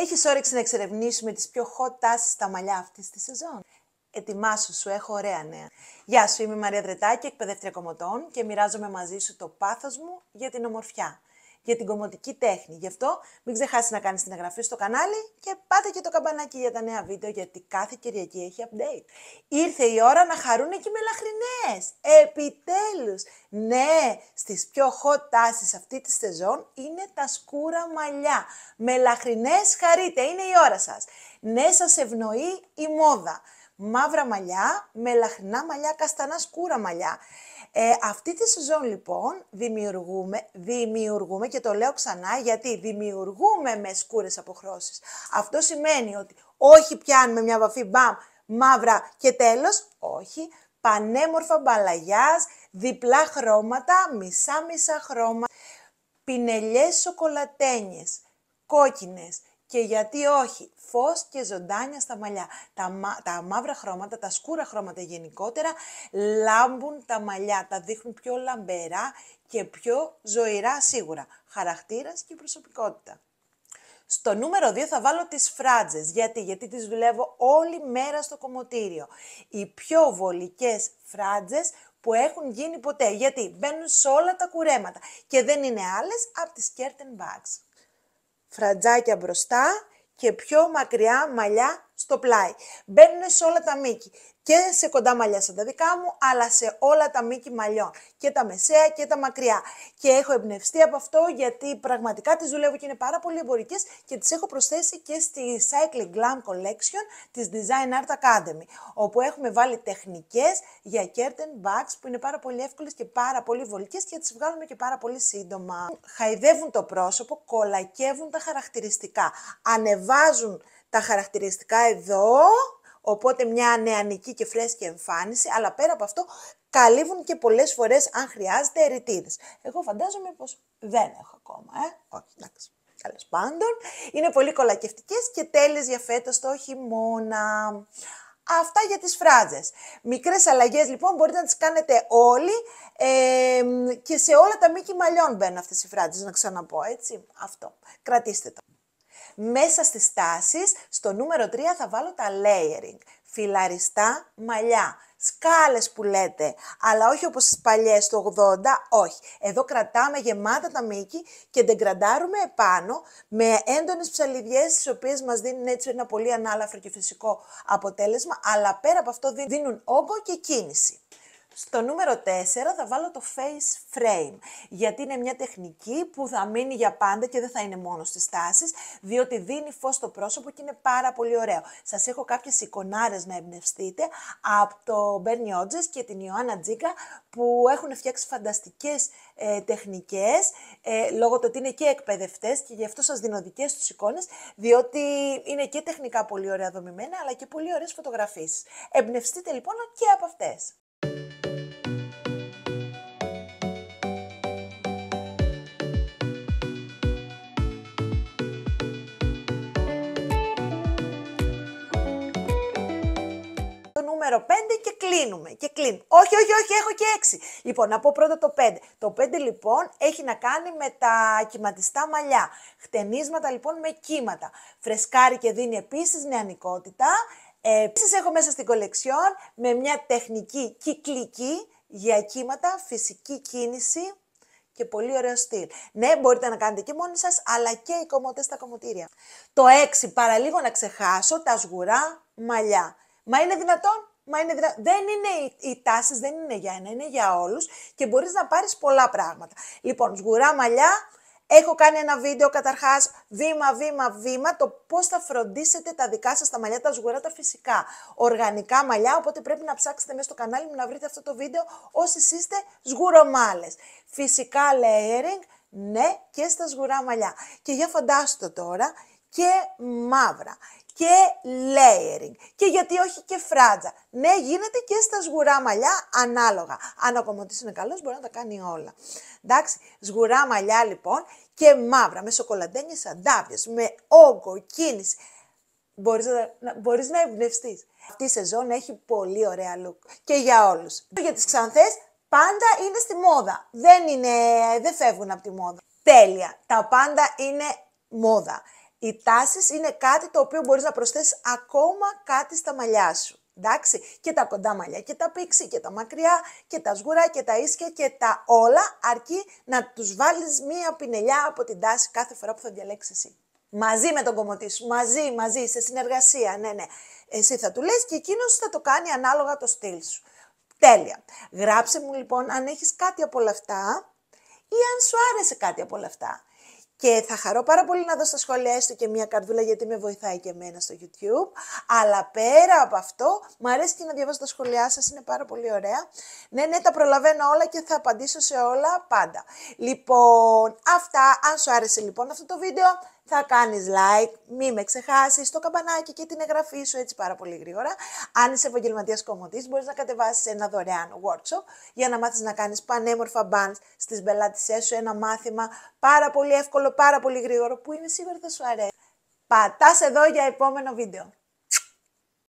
Έχεις όρεξη να εξερευνήσουμε τις πιο hot τάσεις στα μαλλιά αυτής της σεζόν. Ετοιμάσου, σου έχω ωραία νέα. Γεια σου, είμαι η Μαρία Δρετάκη, εκπαιδεύτρια κομμωτών και μοιράζομαι μαζί σου το πάθος μου για την ομορφιά για την κομμωτική τέχνη. Γι' αυτό μην ξεχάσεις να κάνεις την εγγραφή στο κανάλι και πάτε και το καμπανάκι για τα νέα βίντεο γιατί κάθε Κυριακή έχει update. Ήρθε η ώρα να χαρούν και οι μελαχρινές. Επιτέλους! Ναι, στις πιο hot τάσεις αυτή τη σεζόν είναι τα σκούρα μαλλιά. Μελαχρινές χαρείτε, είναι η ώρα σας. Ναι, σας ευνοεί η μόδα μαύρα μαλλιά με μαλλιά, καστανά σκούρα μαλλιά. Ε, αυτή τη σεζόν λοιπόν δημιουργούμε, δημιουργούμε και το λέω ξανά γιατί δημιουργούμε με σκούρες αποχρώσεις. Αυτό σημαίνει ότι όχι πιάνουμε μια βαφή μπαμ, μαύρα και τέλος, όχι, πανέμορφα μπαλαγιάς, διπλά χρώματα, μισά-μισά χρώματα, πινελιές σοκολατένιες, κόκκινες, και γιατί όχι, φως και ζωντάνια στα μαλλιά. Τα, μα... τα μαύρα χρώματα, τα σκούρα χρώματα γενικότερα, λάμπουν τα μαλλιά, τα δείχνουν πιο λαμπερά και πιο ζωηρά σίγουρα. Χαρακτήρας και προσωπικότητα. Στο νούμερο 2 θα βάλω τις φράτζες. Γιατί, γιατί τις δουλεύω όλη μέρα στο κομμωτήριο. Οι πιο βολικές φράτζες που έχουν γίνει ποτέ. Γιατί μπαίνουν σε όλα τα κουρέματα και δεν είναι άλλες από τις curtain bags φρατζάκια μπροστά και πιο μακριά μαλλιά στο πλάι. Μπαίνουν σε όλα τα μήκη και σε κοντά μαλλιά σαν τα δικά μου, αλλά σε όλα τα μήκη μαλλιών. Και τα μεσαία και τα μακριά. Και έχω εμπνευστεί από αυτό γιατί πραγματικά τις δουλεύω και είναι πάρα πολύ εμπορικές και τις έχω προσθέσει και στη Cycling Glam Collection της Design Art Academy, όπου έχουμε βάλει τεχνικές για curtain bags που είναι πάρα πολύ εύκολες και πάρα πολύ βολικές και τις βγάλουμε και πάρα πολύ σύντομα. Χαϊδεύουν το πρόσωπο, κολακεύουν τα χαρακτηριστικά, ανεβάζουν τα χαρακτηριστικά εδώ Οπότε μια νεανική και φρέσκη εμφάνιση, αλλά πέρα από αυτό καλύβουν και πολλές φορές, αν χρειάζεται, ερητίδες. Εγώ φαντάζομαι πως δεν έχω ακόμα, ε. Όχι, εντάξει. Τέλο πάντων, είναι πολύ κολακευτικές και τέλειες για φέτος το χειμώνα. Αυτά για τις φράζες. Μικρές αλλαγές λοιπόν μπορείτε να τις κάνετε όλοι ε, και σε όλα τα μήκη μαλλιών μπαίνουν αυτές οι φράζες, να ξαναπώ έτσι. Αυτό. Κρατήστε το. Μέσα στις τάσεις, στο νούμερο 3 θα βάλω τα layering. Φιλαριστά μαλλιά, σκάλες που λέτε, αλλά όχι όπως στις παλιές του 80, όχι. Εδώ κρατάμε γεμάτα τα μήκη και δεν κρατάρουμε επάνω με έντονες ψαλιδιές τις οποίες μας δίνουν έτσι ένα πολύ ανάλαφρο και φυσικό αποτέλεσμα, αλλά πέρα από αυτό δίνουν όγκο και κίνηση. Στο νούμερο 4 θα βάλω το face frame, γιατί είναι μια τεχνική που θα μείνει για πάντα και δεν θα είναι μόνο στις τάσεις, διότι δίνει φως στο πρόσωπο και είναι πάρα πολύ ωραίο. Σας έχω κάποιες εικονάρες να εμπνευστείτε από το Bernie Hodges και την Ιωάννα Τζίκα που έχουν φτιάξει φανταστικές ε, τεχνικές, ε, λόγω του ότι είναι και εκπαιδευτές και γι' αυτό σας δίνω δικές τους εικόνες, διότι είναι και τεχνικά πολύ ωραία δομημένα, αλλά και πολύ ωραίες φωτογραφίες. Εμπνευστείτε λοιπόν και από αυτές. κλείνουμε και κλείνουμε. Όχι, όχι, όχι, έχω και έξι. Λοιπόν, να πω πρώτα το πέντε. Το πέντε λοιπόν έχει να κάνει με τα κυματιστά μαλλιά. Χτενίσματα λοιπόν με κύματα. Φρεσκάρει και δίνει επίσης νεανικότητα. Ε, επίσης έχω μέσα στην κολεξιόν με μια τεχνική κυκλική για κύματα, φυσική κίνηση και πολύ ωραίο στυλ. Ναι, μπορείτε να κάνετε και μόνοι σας, αλλά και οι κομμωτές στα κομμωτήρια. Το 6, παραλίγο να ξεχάσω, τα σγουρά μαλλιά. Μα είναι δυνατόν, Μα Δεν είναι οι τάσεις, δεν είναι για ένα, είναι για όλους και μπορείς να πάρεις πολλά πράγματα. Λοιπόν, σγουρά μαλλιά. Έχω κάνει ένα βίντεο καταρχάς, βήμα, βήμα, βήμα, το πώς θα φροντίσετε τα δικά σας τα μαλλιά, τα σγουρά, τα φυσικά. Οργανικά μαλλιά, οπότε πρέπει να ψάξετε μέσα στο κανάλι μου να βρείτε αυτό το βίντεο όσοι είστε σγουρομάλες. Φυσικά layering, ναι, και στα σγουρά μαλλιά. Και για φαντάστε τώρα και μαύρα και layering. Και γιατί όχι και φράτζα. Ναι, γίνεται και στα σγουρά μαλλιά ανάλογα. Αν ο κομμωτής είναι καλός, μπορεί να τα κάνει όλα. Εντάξει, σγουρά μαλλιά λοιπόν και μαύρα, με σοκολαντένιες αντάβιες με όγκο, κίνηση. Μπορείς να, μπορείς να εμπνευστείς. Αυτή η σεζόν έχει πολύ ωραία look και για όλους. Για τις ξανθές πάντα είναι στη μόδα. Δεν, είναι, δεν φεύγουν από τη μόδα. Τέλεια. Τα πάντα είναι μόδα. Οι τάσεις είναι κάτι το οποίο μπορείς να προσθέσεις ακόμα κάτι στα μαλλιά σου. Εντάξει, και τα κοντά μαλλιά και τα πήξη και τα μακριά και τα σγουρά και τα ίσια και τα όλα αρκεί να τους βάλεις μία πινελιά από την τάση κάθε φορά που θα διαλέξεις εσύ. Μαζί με τον κομμωτή σου, μαζί, μαζί, σε συνεργασία, ναι, ναι. Εσύ θα του λες και εκείνος θα το κάνει ανάλογα το στυλ σου. Τέλεια. Γράψε μου λοιπόν αν έχεις κάτι από όλα αυτά ή αν σου άρεσε κάτι από όλα αυτά και θα χαρώ πάρα πολύ να δω στα σχόλιά έστω και μια καρδούλα γιατί με βοηθάει και εμένα στο YouTube. Αλλά πέρα από αυτό, μου αρέσει και να διαβάζω τα σχόλιά σας, είναι πάρα πολύ ωραία. Ναι, ναι, τα προλαβαίνω όλα και θα απαντήσω σε όλα πάντα. Λοιπόν, αυτά, αν σου άρεσε λοιπόν αυτό το βίντεο, θα κάνεις like, μην με ξεχάσεις, το καμπανάκι και την εγγραφή σου έτσι πάρα πολύ γρήγορα. Αν είσαι επαγγελματίας κομμωτής μπορείς να κατεβάσεις ένα δωρεάν workshop για να μάθεις να κάνεις πανέμορφα bands στις πελάτησές σου, ένα μάθημα πάρα πολύ εύκολο, πάρα πολύ γρήγορο που είναι σίγουρα θα σου αρέσει. Πατάς εδώ για επόμενο βίντεο.